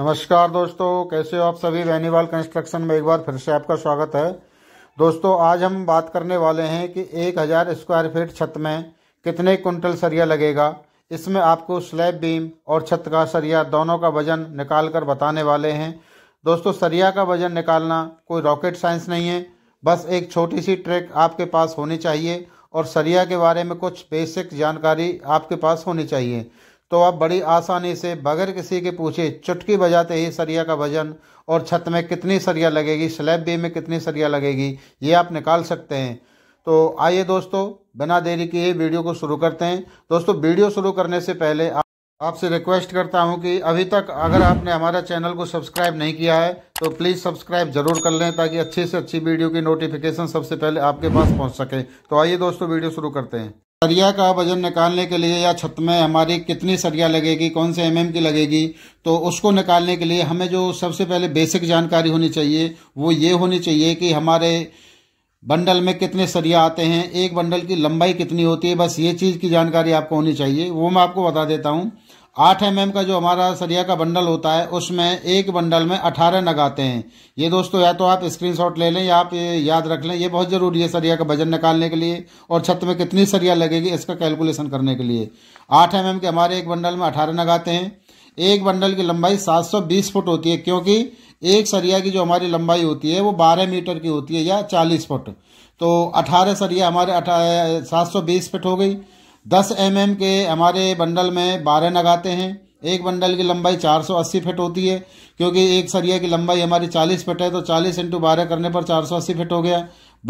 नमस्कार दोस्तों कैसे हो आप सभी वैनीवाल कंस्ट्रक्शन में एक बार फिर से आपका स्वागत है दोस्तों आज हम बात करने वाले हैं कि 1000 स्क्वायर फीट छत में कितने कुंटल सरिया लगेगा इसमें आपको स्लैब बीम और छत का सरिया दोनों का वजन निकाल कर बताने वाले हैं दोस्तों सरिया का वजन निकालना कोई रॉकेट साइंस नहीं है बस एक छोटी सी ट्रिक आपके पास होनी चाहिए और सरिया के बारे में कुछ बेसिक जानकारी आपके पास होनी चाहिए तो आप बड़ी आसानी से बगैर किसी के पूछे चुटकी बजाते ही सरिया का वजन और छत में कितनी सरिया लगेगी स्लैब बी में कितनी सरिया लगेगी ये आप निकाल सकते हैं तो आइए दोस्तों बिना देरी किए वीडियो को शुरू करते हैं दोस्तों वीडियो शुरू करने से पहले आपसे रिक्वेस्ट करता हूं कि अभी तक अगर आपने हमारा चैनल को सब्सक्राइब नहीं किया है तो प्लीज़ सब्सक्राइब ज़रूर कर लें ताकि अच्छी से अच्छी वीडियो की नोटिफिकेशन सबसे पहले आपके पास पहुंच सके तो आइए दोस्तों वीडियो शुरू करते हैं सरिया का वजन निकालने के लिए या छत में हमारी कितनी सरिया लगेगी कौन से एमएम की लगेगी तो उसको निकालने के लिए हमें जो सबसे पहले बेसिक जानकारी होनी चाहिए वो ये होनी चाहिए कि हमारे बंडल में कितने सरिया आते हैं एक बंडल की लंबाई कितनी होती है बस ये चीज़ की जानकारी आपको होनी चाहिए वो मैं आपको बता देता हूँ आठ एम mm का जो हमारा सरिया का बंडल होता है उसमें एक बंडल में अठारह नग आते हैं ये दोस्तों या तो आप स्क्रीनशॉट ले लें या आप याद रख लें ये बहुत ज़रूरी है सरिया का वजन निकालने के लिए और छत में कितनी सरिया लगेगी इसका कैलकुलेशन करने के लिए आठ एम mm के हमारे एक बंडल में अठारह नग आते हैं एक बंडल की लंबाई सात फुट होती है क्योंकि एक सरिया की जो हमारी लंबाई होती है वो बारह मीटर की होती है या चालीस फुट तो अठारह सरिया हमारे अठा सात फुट हो गई दस एम के हमारे बंडल में बारह आते हैं एक बंडल की लंबाई 480 फीट होती है क्योंकि एक सरिया की लंबाई हमारी 40 फीट है तो 40 इंटू बारह करने पर 480 फीट हो गया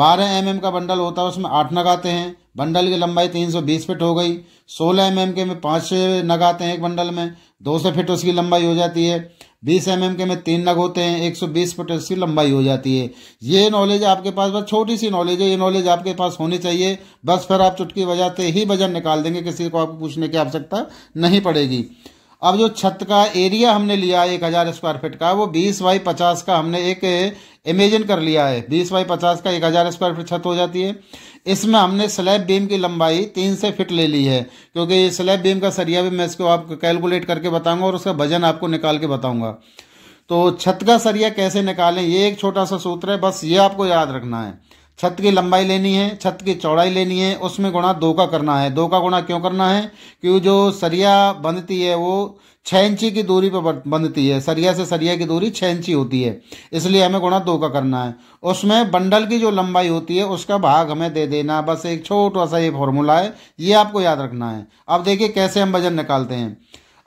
12 एम का बंडल होता है उसमें आठ नगाते हैं बंडल की लंबाई 320 फीट हो गई 16 एम के में पाँच नगाते हैं एक बंडल में 200 फीट उसकी लंबाई हो जाती है बीस एम mm के में तीन नग होते हैं एक सौ बीस फुट की लंबाई हो जाती है ये नॉलेज आपके पास बस छोटी सी नॉलेज है ये नॉलेज आपके पास होनी चाहिए बस फिर आप चुटकी बजाते ही वजन निकाल देंगे किसी को आपको पूछने की आवश्यकता नहीं पड़ेगी अब जो छत का एरिया हमने लिया एक हज़ार स्क्वायर फीट का वो बीस बाई पचास का हमने एक इमेजिन कर लिया है बीस बाई पचास का एक हज़ार स्क्वायर फीट छत हो जाती है इसमें हमने स्लैब बीम की लंबाई तीन से फिट ले ली है क्योंकि स्लैब बीम का सरिया भी मैं इसको आपको कैलकुलेट करके बताऊंगा और उसका वजन आपको निकाल के बताऊंगा तो छत का सरिया कैसे निकालें ये एक छोटा सा सूत्र है बस ये आपको याद रखना है छत की लंबाई लेनी है छत की चौड़ाई लेनी है उसमें गुणा दो का करना है दो का गुणा क्यों करना है क्योंकि जो सरिया बंधती है वो छः इंची की दूरी पर बंधती है सरिया से सरिया की दूरी छः इंची होती है इसलिए हमें गुणा दो का करना है उसमें बंडल की जो लंबाई होती है उसका भाग हमें दे देना बस एक छोटा सा ये फॉर्मूला है ये आपको याद रखना है अब देखिए कैसे हम वजन निकालते हैं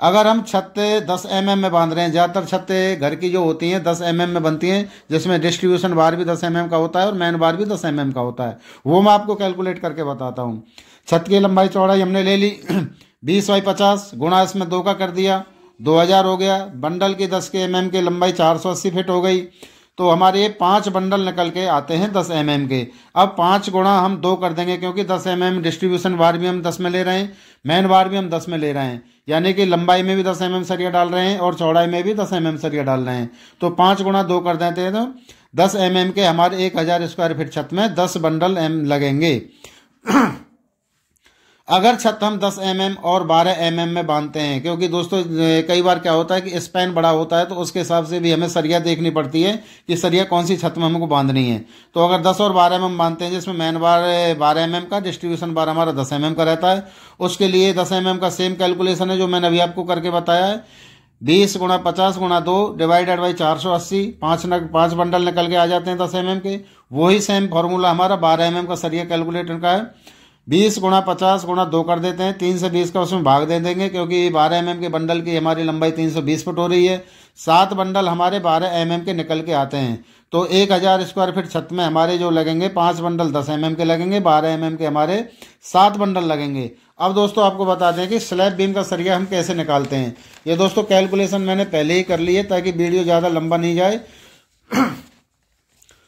अगर हम छत्ते दस एम mm में बांध रहे हैं ज़्यादातर छत्ते घर की जो होती हैं दस एम mm में बनती हैं जिसमें डिस्ट्रीब्यूशन बार भी दस एम mm का होता है और मैन बार भी दस एम mm का होता है वो मैं आपको कैलकुलेट करके बताता हूँ छत की लंबाई चौड़ाई हमने ले ली बीस बाई पचास गुणा इसमें दो का कर दिया दो हज़ार हो गया बंडल की दस के एम mm की लंबाई चार सौ अस्सी फिट हो गई तो हमारे पाँच बंडल निकल के आते हैं दस एम mm के अब पाँच गुणा हम दो कर देंगे क्योंकि दस एम mm डिस्ट्रीब्यूशन वार भी हम दस में ले रहे हैं मैन वार भी हम दस में ले रहे हैं यानी कि लंबाई में भी दस एम mm सरिया डाल रहे हैं और चौड़ाई में भी दस एम mm सरिया डाल रहे हैं तो पाँच गुणा दो कर देते हैं तो दस एम mm के हमारे एक हज़ार स्क्वायर फीट छत में दस बंडल एम लगेंगे अगर छत हम 10 एम mm और 12 एम mm में बांधते हैं क्योंकि दोस्तों कई बार क्या होता है कि स्पैन बड़ा होता है तो उसके हिसाब से भी हमें सरिया देखनी पड़ती है कि सरिया कौन सी छत में हमको बांधनी है तो अगर 10 और 12 एम mm बांधते हैं जिसमें मैन बार बारह एम mm का डिस्ट्रीब्यूशन बार हमारा 10 एम mm का रहता है उसके लिए दस एम mm का सेम कैलकुलेशन है जो मैंने अभी आपको करके बताया है बीस गुणा पचास गुणा दो डिवाइडेड बाई चार सौ अस्सी पाँच न पाँच बंडल निकल के आ जाते हैं दस एम mm के वही सेम फार्मूला हमारा बारह एम mm का सरिया कैलकुलेटर का है बीस गुणा पचास गुणा दो कर देते हैं तीन से बीस का उसमें भाग दे देंगे क्योंकि ये बारह एम के बंडल की हमारी लंबाई तीन सौ बीस फुट हो रही है सात बंडल हमारे बारह एम के निकल के आते हैं तो एक हज़ार स्क्वायर फीट छत में हमारे जो लगेंगे पाँच बंडल दस एम के लगेंगे बारह एम के हमारे सात बंडल लगेंगे अब दोस्तों आपको बता दें कि स्लैब बीम का सरिया हम कैसे निकालते हैं ये दोस्तों कैलकुलेशन मैंने पहले ही कर ली है ताकि वीडियो ज़्यादा लंबा नहीं जाए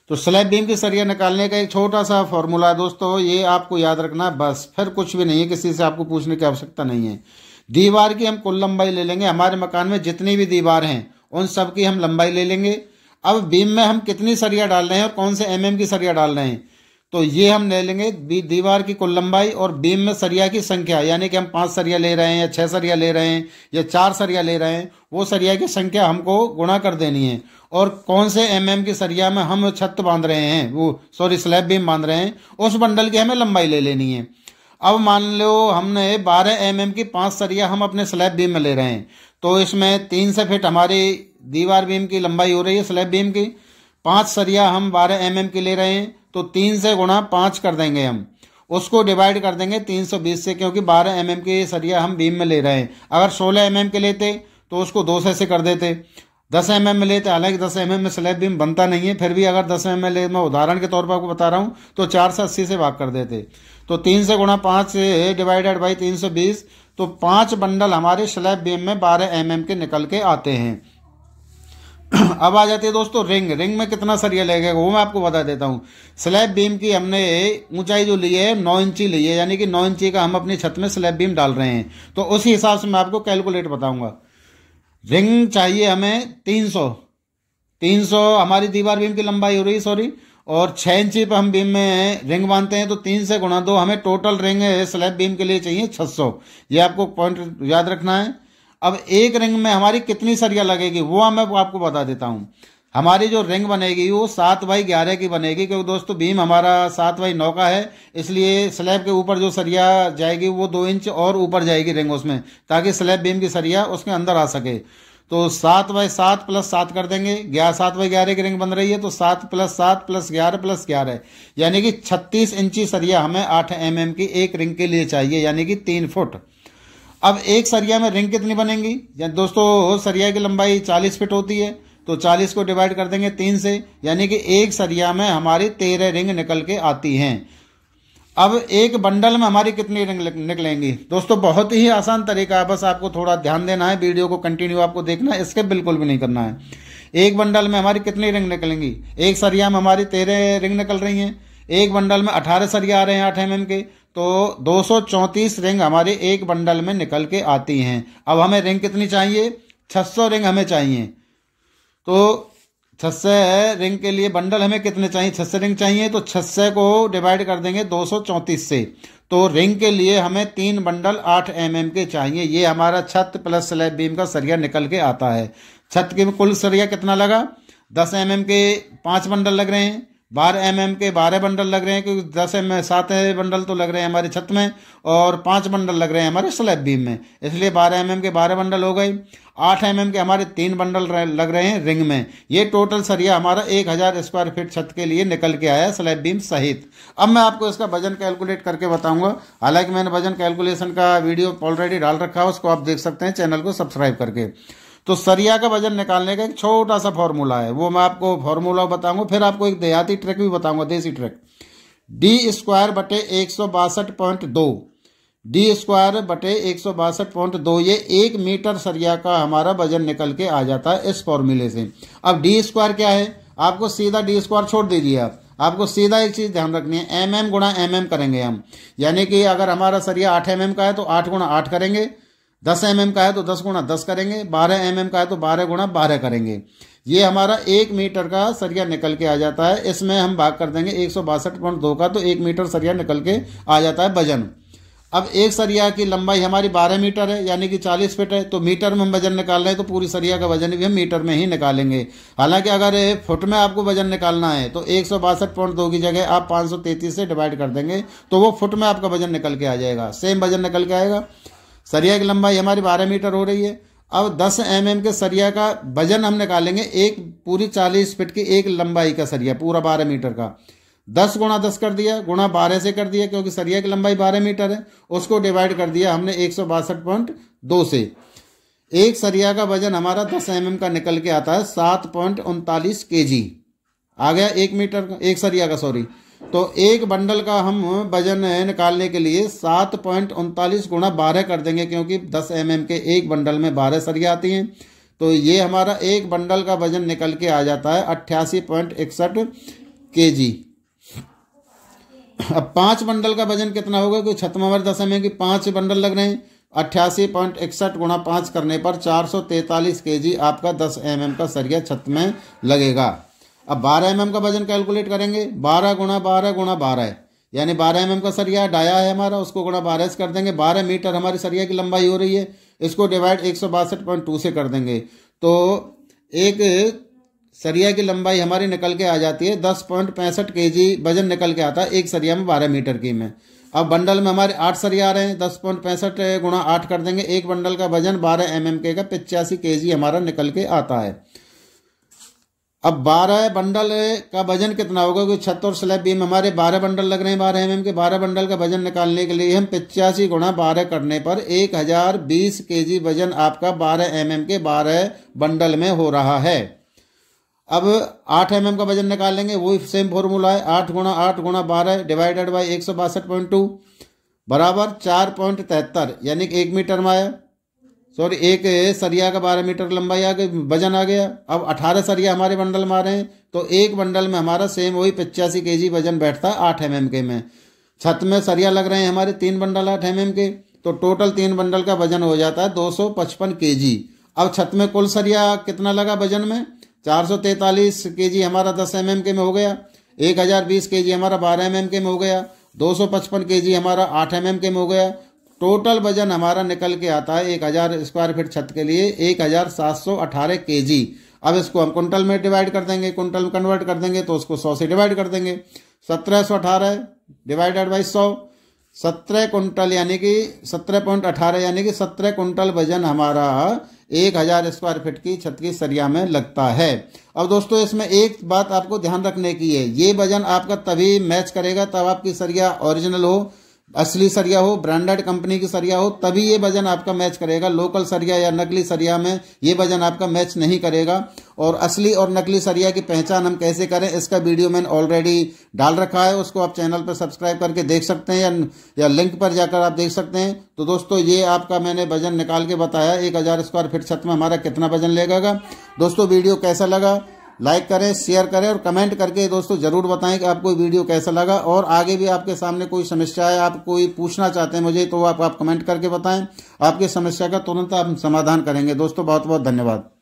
तो स्लैब बीम की सरिया निकालने का एक छोटा सा फॉर्मूला है दोस्तों ये आपको याद रखना है बस फिर कुछ भी नहीं है किसी से आपको पूछने की आवश्यकता नहीं है दीवार की हम कुल लंबाई ले लेंगे हमारे मकान में जितनी भी दीवार हैं उन सब की हम लंबाई ले लेंगे अब बीम में हम कितनी सरिया डाल रहे हैं और कौन से एमएम mm की सरिया डाल रहे हैं तो ये हम ले लेंगे दीवार की कुल लंबाई और बीम में सरिया की संख्या यानी कि हम पांच सरिया ले रहे हैं या छह सरिया ले रहे हैं या चार सरिया ले रहे हैं वो सरिया की संख्या हमको गुणा कर देनी है और कौन से एम mm की सरिया में हम छत बांध रहे हैं वो सॉरी स्लैब बीम बांध रहे हैं उस बंडल की हमें लंबाई ले लेनी है अब मान लो हमने बारह एम mm की पांच सरिया हम अपने स्लैब बीम में ले रहे हैं तो इसमें तीन से फिट हमारी दीवार बीम की लंबाई हो रही है स्लैब बीम की पांच सरिया हम बारह एम mm की ले रहे हैं तो तीन से गुणा पाँच कर देंगे हम उसको डिवाइड कर देंगे तीन सौ बीस से क्योंकि बारह एम के सरिया हम बीम में ले रहे हैं अगर सोलह एम के लेते तो उसको दो सौ से कर देते दस एम एम में लेते हालांकि दस एम एम में स्लैब बीम बनता नहीं है फिर भी अगर दस एम एम ले मैं उदाहरण के तौर पर आपको बता रहा हूँ तो चार सौ अस्सी से भाग कर देते तो तीन से गुणा पाँच डिवाइडेड बाई तीन सौ बीस तो पाँच बंडल हमारे स्लैब बीम में बारह एम एम के निकल के आते हैं अब आ जाती है दोस्तों रिंग रिंग में कितना सरिया लगेगा वो मैं आपको बता देता हूँ स्लैब बीम की हमने ऊंचाई जो ली है नौ इंची ली है यानी कि नौ इंची का हम अपनी छत में स्लैब बीम डाल रहे हैं तो उसी हिसाब से मैं आपको कैलकुलेट बताऊंगा रिंग चाहिए हमें तीन सौ तीन सौ हमारी दीवार बीम की लंबाई हो रही सॉरी और छः इंची पर हम बीम में रिंग बांधते हैं तो तीन से गुणा दो हमें टोटल रिंग स्लैब बीम के लिए चाहिए छः सौ ये आपको पॉइंट याद रखना है अब एक रिंग में हमारी कितनी सरिया लगेगी वो मैं आपको बता देता हूँ हमारी जो रिंग बनेगी वो सात बाई ग्यारह की बनेगी क्योंकि दोस्तों बीम हमारा सात बाई नौ का है इसलिए स्लैब के ऊपर जो सरिया जाएगी वो दो इंच और ऊपर जाएगी रिंग उसमें ताकि स्लैब बीम की सरिया उसके अंदर आ सके तो सात बाई सात प्लस सात कर देंगे ग्यारह सात बाई ग्यारह की रिंग बन रही है तो सात प्लस सात प्लस ग्यारह प्लस ग्यारह यानी कि छत्तीस इंची सरिया हमें आठ एम एम की एक रिंग के लिए चाहिए यानी कि तीन फुट अब एक सरिया में रिंग कितनी बनेंगी या दोस्तों सरिया की लंबाई चालीस फिट होती है तो चालीस को डिवाइड कर देंगे तीन से यानी कि एक सरिया में हमारी तेरह रिंग निकल के आती हैं अब एक बंडल में हमारी कितनी रिंग निकलेंगी दोस्तों बहुत ही आसान तरीका है बस आपको थोड़ा ध्यान देना है वीडियो को कंटिन्यू आपको देखना है इसके बिल्कुल भी नहीं करना है एक बंडल में हमारी कितनी रिंग निकलेंगी एक सरिया में हमारी तेरह रिंग निकल रही हैं एक बंडल में अठारह सरिया आ रहे हैं आठ एम के तो दो रिंग हमारे एक बंडल में निकल के आती हैं अब हमें रिंग कितनी चाहिए 600 रिंग हमें चाहिए तो छस्से रिंग के लिए बंडल हमें कितने चाहिए छस्से रिंग चाहिए तो छस्से को डिवाइड कर देंगे दो से तो रिंग के लिए हमें तीन बंडल आठ एम mm के चाहिए ये हमारा छत प्लस स्लैब बीम का सरिया निकल के आता है छत के कुल सरिया कितना लगा दस एम mm के पाँच बंडल लग रहे हैं बारह एम एम के बारह बंडल लग रहे हैं क्योंकि दस एम सात बंडल तो लग रहे हैं हमारे छत में और पांच बंडल लग रहे हैं हमारे स्लैब बीम में इसलिए बारह एम एम के बारह बंडल हो गए आठ एम एम के हमारे तीन बंडल लग रहे हैं रिंग में ये टोटल सरिया हमारा एक हज़ार स्क्वायर फीट छत के लिए निकल के आया स्लैब बीम सहित अब मैं आपको इसका वजन कैलकुलेट करके बताऊंगा हालांकि मैंने वजन कैलकुलेशन का वीडियो ऑलरेडी डाल रखा है उसको आप देख सकते हैं चैनल को सब्सक्राइब करके तो सरिया का वजन निकालने का एक छोटा सा फॉर्मूला है वो मैं आपको फॉर्मूला बताऊंगा फिर आपको एक देहाती ट्रैक भी बताऊंगा देसी ट्रैक डी स्क्वायर बटे एक सौ बासठ पॉइंट दो डी स्क्वायर बटे एक सौ बासठ पॉइंट दो ये एक मीटर सरिया का हमारा वजन निकल के आ जाता है इस फॉर्मूले से अब डी स्क्वायर क्या है आपको सीधा डी स्क्वायर छोड़ दीजिए आप आपको सीधा एक चीज ध्यान रखनी है एम एम गुणा एम एम करेंगे हम यानी कि अगर हमारा सरिया आठ एम एम का है तो आठ गुणा आठ करेंगे दस एम mm का है तो दस गुणा दस करेंगे बारह एम mm का है तो बारह गुणा बारह करेंगे ये हमारा एक मीटर का सरिया निकल के आ जाता है इसमें हम भाग कर देंगे एक सौ बासठ पॉइंट दो का तो एक मीटर सरिया निकल के आ जाता है वजन अब एक सरिया की लंबाई हमारी बारह मीटर है यानी कि चालीस फीट है तो मीटर में हम वजन निकाल रहे हैं तो पूरी सरिया का वजन भी हम मीटर में ही निकालेंगे हालांकि अगर फुट में आपको वजन निकालना है तो एक सौ बासठ पॉइंट दो की जगह आप पाँच सौ तैतीस से डिवाइड कर देंगे तो वो फुट में आपका वजन निकल के आ जाएगा सेम वजन निकल के आएगा सरिया की लंबाई हमारी बारह मीटर हो रही है अब 10 एम mm के सरिया का वजन हम निकालेंगे एक पूरी 40 फिट की एक लंबाई का सरिया पूरा 12 मीटर का 10 गुणा दस कर दिया गुणा बारह से कर दिया क्योंकि सरिया की लंबाई 12 मीटर है उसको डिवाइड कर दिया हमने एक से एक सरिया का वजन हमारा 10 एम mm का निकल के आता है सात पॉइंट उनतालीस के जी आ गया एक मीटर का एक सरिया का सॉरी तो एक बंडल का हम वजन निकालने के लिए सात पॉइंट उनतालीस गुणा बारह कर देंगे क्योंकि दस एम mm के एक बंडल में बारह सरिया आती हैं तो ये हमारा एक बंडल का वजन निकल के आ जाता है अट्ठासी पॉइंट इकसठ के जी अब पांच बंडल का वजन कितना होगा क्योंकि छतमावर एम एम की पांच बंडल लग रहे हैं अट्ठासी पॉइंट इकसठ गुणा पाँच करने पर चार सौ तैंतालीस के जी आपका दस एम mm का सरिया छत में लगेगा अब बारह एम mm का वजन कैलकुलेट करेंगे बारह गुणा बारह गुणा बारह यानी बारह एम mm का सरिया डाया है हमारा उसको गुणा बारह से कर देंगे बारह मीटर हमारी सरिया की लंबाई हो रही है इसको डिवाइड एक सौ बासठ पॉइंट टू से कर देंगे तो एक सरिया की लंबाई हमारी निकल के आ जाती है दस पॉइंट पैंसठ के जी वजन निकल के आता है एक सरिया में बारह मीटर की में अब बंडल में हमारे आठ सरिया आ रहे हैं दस पॉइंट पैंसठ गुणा आठ कर देंगे एक बंडल का वजन बारह एम एम के का पिचासी के जी हमारा निकल के आता है अब बारह बंडल का वजन कितना होगा क्योंकि छत और स्लैब बीम हमारे बारह बंडल लग रहे हैं बारह एम के बारह बंडल का वजन निकालने के लिए हम पिचासी गुणा बारह करने पर एक हजार बीस के जी वजन आपका बारह एम के बारह बंडल में हो रहा है अब आठ एम का वजन निकालेंगे वही सेम फॉर्मूला है आठ गुणा आठ गुणा बारह डिवाइडेड बाई एक सौ बासठ पॉइंट टू बराबर चार पॉइंट तिहत्तर यानी एक मीटर में आया सॉरी एक सरिया का बारह मीटर लंबाई आ गई वजन आ गया अब अठारह सरिया हमारे बंडल में आ रहे हैं तो एक बंडल में हमारा सेम वही पचासी के जी वजन बैठता है आठ एम mm एम के में छत में सरिया लग रहे हैं हमारे तीन बंडल आठ एम mm के तो टोटल तीन बंडल का वजन हो जाता है दो सौ पचपन के जी अब छत में कुल सरिया कितना लगा वजन में चार सौ तैंतालीस के जी हमारा दस एम mm के में हो गया एक हज़ार बीस के जी हमारा बारह एम एम के में हो गया दो सौ पचपन के जी हमारा आठ एम एम के में हो गया टोटल वजन हमारा निकल के आता है एक हजार स्क्वायर फीट छत के लिए एक हजार सात सौ अठारह के जी अब इसको हम कुंटल में डिवाइड कर देंगे कुंटल में कन्वर्ट कर देंगे तो उसको सौ से डिवाइड कर देंगे सत्रह सौ अठारह डिवाइडेड बाई सौ सत्रह कुंटल यानी कि सत्रह पॉइंट अठारह यानी कि सत्रह कुंटल वजन हमारा एक हजार स्क्वायर फीट की छत की सरिया में लगता है अब दोस्तों इसमें एक बात आपको ध्यान रखने की है ये वजन आपका तभी मैच करेगा तब आपकी सरिया ओरिजिनल हो असली सरिया हो ब्रांडेड कंपनी की सरिया हो तभी ये वजन आपका मैच करेगा लोकल सरिया या नकली सरिया में ये वजन आपका मैच नहीं करेगा और असली और नकली सरिया की पहचान हम कैसे करें इसका वीडियो मैंने ऑलरेडी डाल रखा है उसको आप चैनल पर सब्सक्राइब करके देख सकते हैं या, या लिंक पर जाकर आप देख सकते हैं तो दोस्तों ये आपका मैंने वजन निकाल के बताया एक हज़ार स्क्वायर फीट छत में हमारा कितना वजन लेगा दोस्तों वीडियो कैसा लगा लाइक करें शेयर करें और कमेंट करके दोस्तों जरूर बताएं कि आपको वीडियो कैसा लगा और आगे भी आपके सामने कोई समस्या है आप कोई पूछना चाहते हैं मुझे तो आप, आप कमेंट करके बताएं आपकी समस्या का तुरंत हम समाधान करेंगे दोस्तों बहुत बहुत धन्यवाद